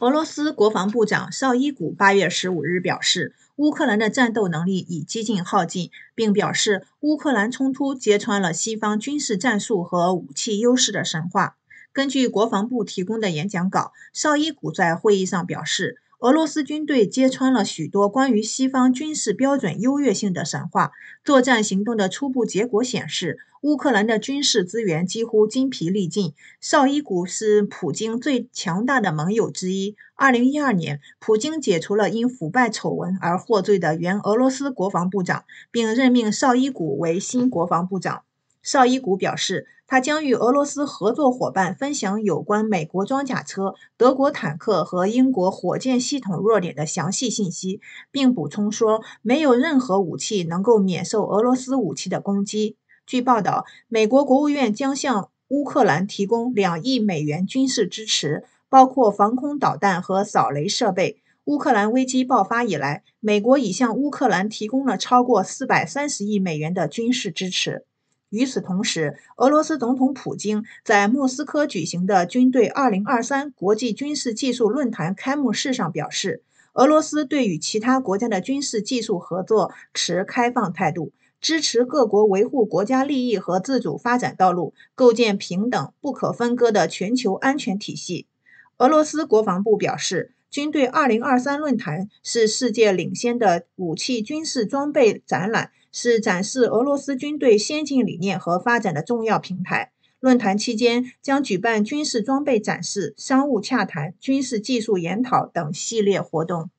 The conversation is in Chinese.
俄罗斯国防部长绍伊古八月十五日表示，乌克兰的战斗能力已接近耗尽，并表示乌克兰冲突揭穿了西方军事战术和武器优势的神话。根据国防部提供的演讲稿，绍伊古在会议上表示。俄罗斯军队揭穿了许多关于西方军事标准优越性的神话。作战行动的初步结果显示，乌克兰的军事资源几乎筋疲力尽。绍伊古是普京最强大的盟友之一。二零一二年，普京解除了因腐败丑闻而获罪的原俄罗斯国防部长，并任命绍伊古为新国防部长。绍伊古表示，他将与俄罗斯合作伙伴分享有关美国装甲车、德国坦克和英国火箭系统弱点的详细信息，并补充说，没有任何武器能够免受俄罗斯武器的攻击。据报道，美国国务院将向乌克兰提供两亿美元军事支持，包括防空导弹和扫雷设备。乌克兰危机爆发以来，美国已向乌克兰提供了超过四百三十亿美元的军事支持。与此同时，俄罗斯总统普京在莫斯科举行的军队2023国际军事技术论坛开幕式上表示，俄罗斯对与其他国家的军事技术合作持开放态度，支持各国维护国家利益和自主发展道路，构建平等不可分割的全球安全体系。俄罗斯国防部表示，军队2023论坛是世界领先的武器军事装备展览。是展示俄罗斯军队先进理念和发展的重要平台。论坛期间将举办军事装备展示、商务洽谈、军事技术研讨等系列活动。